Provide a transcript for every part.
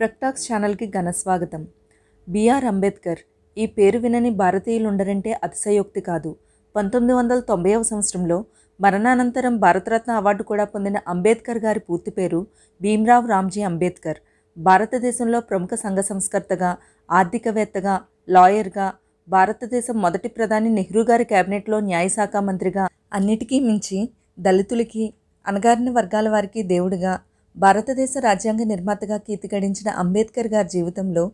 ప్రక్టాక్స్ ఛానల్కి ఘనస్వాగతం బిఆర్ అంబేద్కర్ ఈ పేరు వినని భారతీయులు ఉండరంటే అతిశయోక్తి కాదు పంతొమ్మిది వందల తొంభైవ సంవత్సరంలో మరణానంతరం భారతరత్న అవార్డు కూడా పొందిన అంబేద్కర్ గారి పూర్తి పేరు భీమ్రావ్ రామ్జీ అంబేద్కర్ భారతదేశంలో ప్రముఖ సంఘ సంస్కర్తగా ఆర్థికవేత్తగా లాయర్గా భారతదేశం మొదటి ప్రధాని నెహ్రూ గారి కేబినెట్లో న్యాయశాఖ మంత్రిగా అన్నిటికీ మించి దళితులకి అణగారిన వర్గాల వారికి దేవుడిగా భారతదేశ రాజ్యాంగ నిర్మాతగా కీర్తి గడించిన అంబేద్కర్ గారి జీవితంలో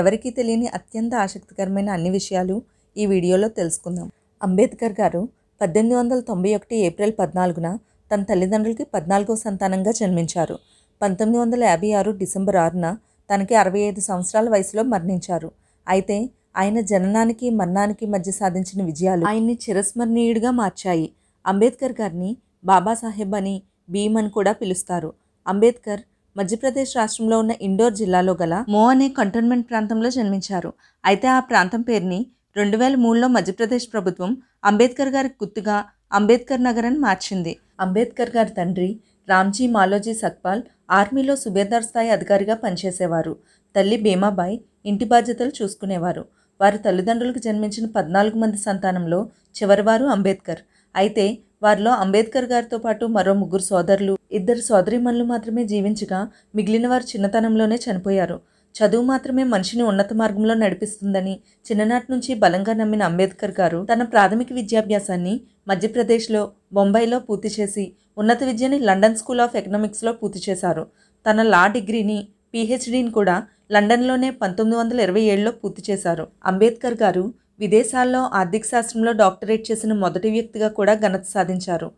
ఎవరికీ తెలియని అత్యంత ఆసక్తికరమైన అన్ని విషయాలు ఈ వీడియోలో తెలుసుకుందాం అంబేద్కర్ గారు పద్దెనిమిది వందల తొంభై ఒకటి ఏప్రిల్ పద్నాలుగున తన తల్లిదండ్రులకి పద్నాలుగో సంతానంగా జన్మించారు పంతొమ్మిది వందల యాభై ఆరు డిసెంబర్ ఆరున తనకి అరవై ఐదు సంవత్సరాల వయసులో మరణించారు అయితే ఆయన జననానికి మరణానికి మధ్య సాధించిన విజయాలు ఆయన్ని చిరస్మరణీయుడిగా మార్చాయి అంబేద్కర్ గారిని బాబాసాహెబ్ అని భీమ్ అని కూడా పిలుస్తారు అంబేద్కర్ మధ్యప్రదేశ్ రాష్ట్రంలో ఉన్న ఇండోర్ జిల్లాలో గల మో అనే కంటోన్మెంట్ ప్రాంతంలో జన్మించారు అయితే ఆ ప్రాంతం పేరుని రెండు వేల మూడులో మధ్యప్రదేశ్ ప్రభుత్వం అంబేద్కర్ గారి గుర్తుగా అంబేద్కర్ నగర్ అని మార్చింది అంబేద్కర్ గారి తండ్రి రామ్జీ మాలోజీ సక్పాల్ ఆర్మీలో సుబేదార్ స్థాయి అధికారిగా పనిచేసేవారు తల్లి భీమాబాయి ఇంటి బాధ్యతలు చూసుకునేవారు వారి తల్లిదండ్రులకు జన్మించిన పద్నాలుగు మంది సంతానంలో చివరివారు అంబేద్కర్ అయితే వారిలో అంబేద్కర్ గారితో పాటు మరో ముగ్గురు సోదరులు ఇద్దరు సోదరిమణులు మాత్రమే జీవించగా మిగిలిన వారు చిన్నతనంలోనే చనిపోయారు చదువు మాత్రమే మనిషిని ఉన్నత మార్గంలో నడిపిస్తుందని చిన్ననాటి నుంచి బలంగా నమ్మిన అంబేద్కర్ గారు తన ప్రాథమిక విద్యాభ్యాసాన్ని మధ్యప్రదేశ్లో బొంబాయిలో పూర్తి చేసి ఉన్నత విద్యని లండన్ స్కూల్ ఆఫ్ ఎకనామిక్స్లో పూర్తి చేశారు తన లా డిగ్రీని పీహెచ్డీని కూడా లండన్లోనే పంతొమ్మిది వందల ఇరవై ఏడులో పూర్తి చేశారు అంబేద్కర్ గారు విదేశాల్లో ఆర్థిక శాస్త్రంలో డాక్టరేట్ చేసిన మొదటి వ్యక్తిగా కూడా ఘనత సాధించారు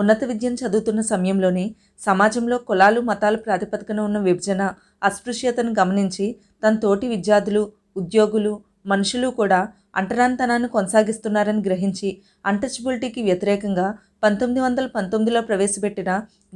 ఉన్నత విద్యను చదువుతున్న సమయంలోనే సమాజంలో కులాలు మతాల ప్రాతిపదికన ఉన్న విభజన అస్పృశ్యతను గమనించి తన తోటి విద్యార్థులు ఉద్యోగులు మనుషులు కూడా అంటరాంతనాన్ని కొనసాగిస్తున్నారని గ్రహించి అంటచబులిటీకి వ్యతిరేకంగా పంతొమ్మిది వందల పంతొమ్మిదిలో ప్రవేశపెట్టిన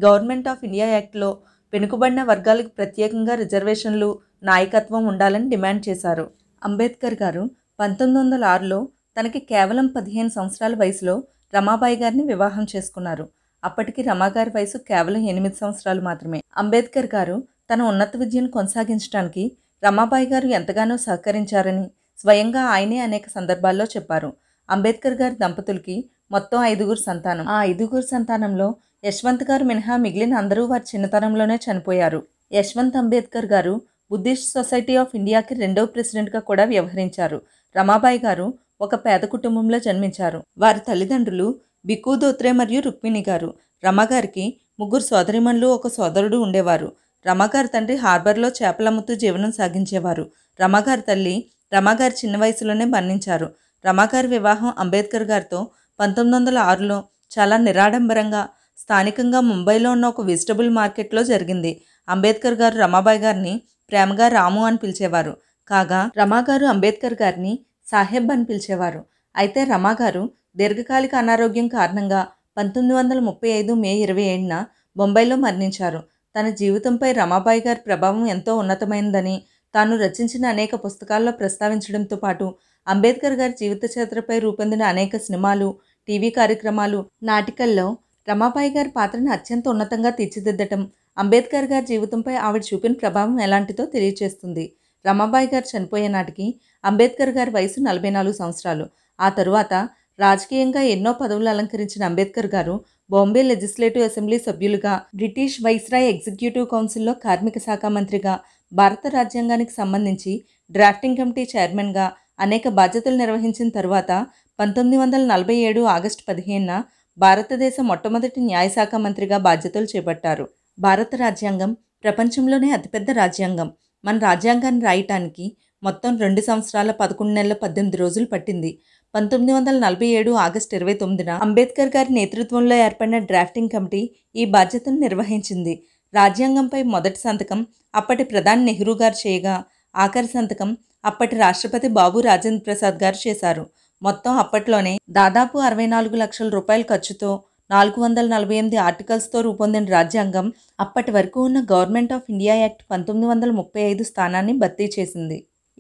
గవర్నమెంట్ ఆఫ్ ఇండియా యాక్ట్లో వెనుకబడిన వర్గాలకు ప్రత్యేకంగా రిజర్వేషన్లు నాయకత్వం ఉండాలని డిమాండ్ చేశారు అంబేద్కర్ గారు పంతొమ్మిది వందల ఆరులో తనకి కేవలం పదిహేను సంవత్సరాల వయసులో రమాబాయి గారిని వివాహం చేసుకున్నారు అప్పటికి రమాగారి వయసు కేవలం ఎనిమిది సంవత్సరాలు మాత్రమే అంబేద్కర్ గారు తన ఉన్నత విద్యను కొనసాగించడానికి రమాబాయి గారు ఎంతగానో సహకరించారని స్వయంగా ఆయనే అనేక సందర్భాల్లో చెప్పారు అంబేద్కర్ గారి దంపతులకి మొత్తం ఐదుగురు సంతానం ఆ ఐదుగురు సంతానంలో యశ్వంత్ గారు మినహా మిగిలిన అందరూ వారి చిన్నతనంలోనే చనిపోయారు యశ్వంత్ అంబేద్కర్ గారు బుద్ధిస్ట్ సొసైటీ ఆఫ్ ఇండియాకి రెండవ ప్రెసిడెంట్గా కూడా వ్యవహరించారు రమాబాయి గారు ఒక పేద కుటుంబంలో జన్మించారు వారి తల్లిదండ్రులు బిక్కు దోత్రే మరియు రుక్మిణి గారు రమాగారికి ముగ్గురు సోదరిమణులు ఒక సోదరుడు ఉండేవారు రమాగారి తండ్రి హార్బర్లో చేపలమ్ముతూ జీవనం సాగించేవారు రమాగారి తల్లి రమాగారి చిన్న వయసులోనే మరణించారు రమాగారి వివాహం అంబేద్కర్ గారితో పంతొమ్మిది వందల ఆరులో చాలా నిరాడంబరంగా స్థానికంగా ముంబైలో ఉన్న ఒక వెజిటబుల్ మార్కెట్లో జరిగింది అంబేద్కర్ గారు రమాబాయి గారిని ప్రేమగా రాము అని పిలిచేవారు కాగా రమాగారు అంబేద్కర్ గారిని సాహెబ్ అని పిలిచేవారు అయితే రమాగారు దీర్ఘకాలిక అనారోగ్యం కారణంగా పంతొమ్మిది వందల ముప్పై ఐదు మే ఇరవై ఏడున బొంబాయిలో మరణించారు తన జీవితంపై రమాబాయి గారి ప్రభావం ఎంతో ఉన్నతమైందని తాను రచించిన అనేక పుస్తకాల్లో ప్రస్తావించడంతో పాటు అంబేద్కర్ గారి జీవిత చరిత్రపై రూపొందిన అనేక సినిమాలు టీవీ కార్యక్రమాలు నాటికల్లో రమాబాయి గారి పాత్రను అత్యంత ఉన్నతంగా తీర్చిదిద్దటం అంబేద్కర్ గారి జీవితంపై ఆవిడ చూపిన ప్రభావం ఎలాంటిదో తెలియచేస్తుంది రమాబాయి గారు చనిపోయే నాటికి అంబేద్కర్ గారి వయసు నలభై నాలుగు సంవత్సరాలు ఆ తరువాత రాజకీయంగా ఎన్నో పదవులు అలంకరించిన అంబేద్కర్ గారు బాంబే లెజిస్లేటివ్ అసెంబ్లీ సభ్యులుగా బ్రిటిష్ వైస్రాయ్ ఎగ్జిక్యూటివ్ కౌన్సిల్లో కార్మిక శాఖ మంత్రిగా భారత రాజ్యాంగానికి సంబంధించి డ్రాఫ్టింగ్ కమిటీ చైర్మన్గా అనేక బాధ్యతలు నిర్వహించిన తర్వాత పంతొమ్మిది వందల నలభై ఏడు ఆగస్టు పదిహేనున భారతదేశ మొట్టమొదటి న్యాయశాఖ మంత్రిగా బాధ్యతలు చేపట్టారు భారత రాజ్యాంగం ప్రపంచంలోనే అతిపెద్ద రాజ్యాంగం మన రాజ్యాంగాన్ని రాయటానికి మొత్తం రెండు సంవత్సరాల పదకొండు నెలల పద్దెనిమిది రోజులు పట్టింది పంతొమ్మిది వందల నలభై ఏడు ఆగస్టు ఇరవై తొమ్మిదిన అంబేద్కర్ గారి నేతృత్వంలో ఏర్పడిన డ్రాఫ్టింగ్ కమిటీ ఈ బాధ్యతను నిర్వహించింది రాజ్యాంగంపై మొదటి సంతకం అప్పటి ప్రధాని నెహ్రూ గారు చేయగా ఆఖరి సంతకం అప్పటి రాష్ట్రపతి బాబు రాజేంద్ర ప్రసాద్ గారు చేశారు మొత్తం అప్పట్లోనే దాదాపు అరవై నాలుగు లక్షల రూపాయల ఖర్చుతో నాలుగు వందల నలభై ఎనిమిది ఆర్టికల్స్తో రూపొందిన రాజ్యాంగం అప్పటి వరకు ఉన్న గవర్నమెంట్ ఆఫ్ ఇండియా యాక్ట్ పంతొమ్మిది వందల ముప్పై ఐదు స్థానాన్ని భర్తీ చేసింది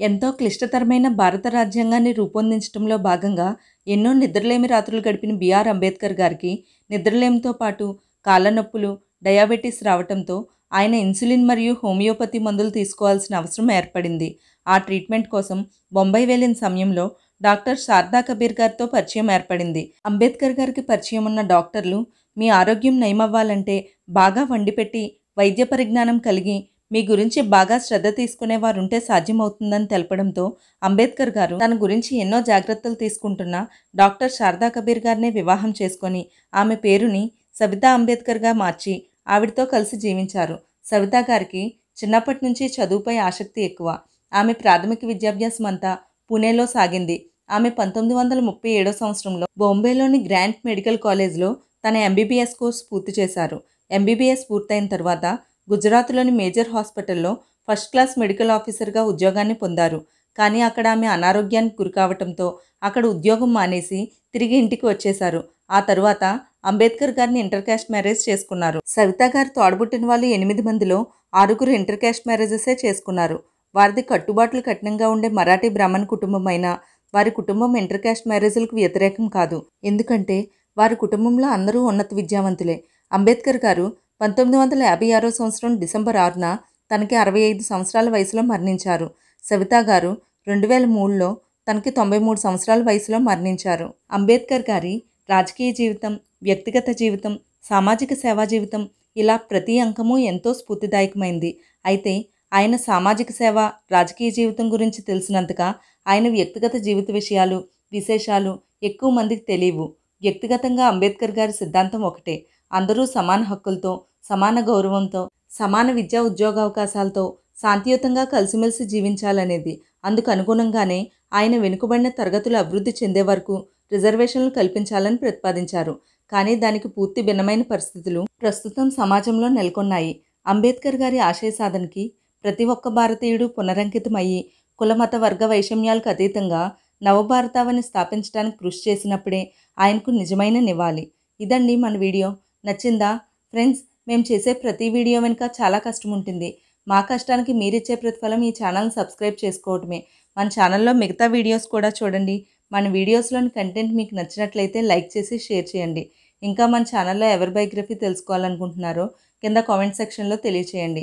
ఎంతో క్లిష్టతరమైన భారత రాజ్యాంగాన్ని రూపొందించడంలో భాగంగా ఎన్నో నిద్రలేమి రాత్రులు గడిపిన బీఆర్ అంబేద్కర్ గారికి నిద్రలేమితో పాటు కాళ్ళనొప్పులు డయాబెటీస్ రావడంతో ఆయన ఇన్సులిన్ మరియు హోమియోపతి మందులు తీసుకోవాల్సిన అవసరం ఏర్పడింది ఆ ట్రీట్మెంట్ కోసం బొంబాయి వెళ్ళిన సమయంలో డాక్టర్ శారదా కబీర్ గారితో పరిచయం ఏర్పడింది అంబేద్కర్ గారికి పరిచయం ఉన్న డాక్టర్లు మీ ఆరోగ్యం నయమవ్వాలంటే బాగా వండిపెట్టి వైద్య పరిజ్ఞానం కలిగి మీ గురించి బాగా శ్రద్ధ తీసుకునే ఉంటే సాధ్యమవుతుందని తెలపడంతో అంబేద్కర్ గారు తన గురించి ఎన్నో జాగ్రత్తలు తీసుకుంటున్న డాక్టర్ శారదా కబీర్ గారినే వివాహం చేసుకొని ఆమె పేరుని సబితా అంబేద్కర్గా మార్చి ఆవిడతో కలిసి జీవించారు సవితా గారికి చిన్నప్పటి నుంచి చదువుపై ఆసక్తి ఎక్కువ ఆమె ప్రాథమిక విద్యాభ్యాసం అంతా పుణేలో సాగింది ఆమె పంతొమ్మిది వందల ముప్పై ఏడో సంవత్సరంలో బొంబేలోని గ్రాండ్ మెడికల్ కాలేజ్లో తన ఎంబీబీఎస్ కోర్స్ పూర్తి చేశారు ఎంబీబీఎస్ పూర్తయిన తర్వాత గుజరాత్లోని మేజర్ హాస్పిటల్లో ఫస్ట్ క్లాస్ మెడికల్ ఆఫీసర్గా ఉద్యోగాన్ని పొందారు కానీ అక్కడ ఆమె అనారోగ్యానికి గురికావటంతో అక్కడ ఉద్యోగం మానేసి తిరిగి ఇంటికి వచ్చేశారు ఆ తర్వాత అంబేద్కర్ గారిని ఇంటర్ క్యాస్ట్ మ్యారేజ్ చేసుకున్నారు సవిత గారు తోడబుట్టిన వాళ్ళు ఎనిమిది మందిలో ఆరుగురు ఇంటర్ క్యాస్ట్ మ్యారేజెసే చేసుకున్నారు వారిది కట్టుబాట్లు కఠినంగా ఉండే మరాఠీ బ్రాహ్మణ్ కుటుంబమైనా వారి కుటుంబం ఇంటర్కాస్ట్ మ్యారేజ్లకు వ్యతిరేకం కాదు ఎందుకంటే వారి కుటుంబంలో అందరూ ఉన్నత విద్యావంతులే అంబేద్కర్ గారు పంతొమ్మిది వందల యాభై ఆరో సంవత్సరం డిసెంబర్ ఆరున తనకి అరవై ఐదు సంవత్సరాల వయసులో మరణించారు సవితా గారు రెండు వేల మూడులో తనకి తొంభై మూడు సంవత్సరాల వయసులో మరణించారు అంబేద్కర్ గారి రాజకీయ జీవితం వ్యక్తిగత జీవితం సామాజిక సేవా జీవితం ఇలా ప్రతి అంకము ఎంతో స్ఫూర్తిదాయకమైంది అయితే ఆయన సామాజిక సేవ రాజకీయ జీవితం గురించి తెలిసినంతగా ఆయన వ్యక్తిగత జీవిత విషయాలు విశేషాలు ఎక్కువ మందికి తెలియవు వ్యక్తిగతంగా అంబేద్కర్ గారి సిద్ధాంతం ఒకటే అందరూ సమాన హక్కులతో సమాన గౌరవంతో సమాన విద్యా ఉద్యోగావకాశాలతో శాంతియుతంగా కలిసిమెలిసి జీవించాలనేది అందుకు అనుగుణంగానే ఆయన వెనుకబడిన తరగతులు అభివృద్ధి చెందే వరకు రిజర్వేషన్లు కల్పించాలని ప్రతిపాదించారు కానీ దానికి పూర్తి భిన్నమైన పరిస్థితులు ప్రస్తుతం సమాజంలో నెలకొన్నాయి అంబేద్కర్ గారి ఆశయ సాధనకి ప్రతి ఒక్క భారతీయుడు పునరంకితమయ్యి కులమత వర్గ వైషమ్యాలకు అతీతంగా నవభారతావని స్థాపించడానికి కృషి చేసినప్పుడే ఆయనకు నిజమైన నివ్వాలి ఇదండి మన వీడియో నచ్చిందా ఫ్రెండ్స్ మేము చేసే ప్రతి వీడియో వెనుక చాలా కష్టం ఉంటుంది మా కష్టానికి మీరిచ్చే ప్రతిఫలం ఈ ఛానల్ని సబ్స్క్రైబ్ చేసుకోవటమే మన ఛానల్లో మిగతా వీడియోస్ కూడా చూడండి మన వీడియోస్లోని కంటెంట్ మీకు నచ్చినట్లయితే లైక్ చేసి షేర్ చేయండి ఇంకా మన ఛానల్లో ఎవరి బయోగ్రఫీ తెలుసుకోవాలనుకుంటున్నారో కింద కామెంట్ సెక్షన్లో తెలియచేయండి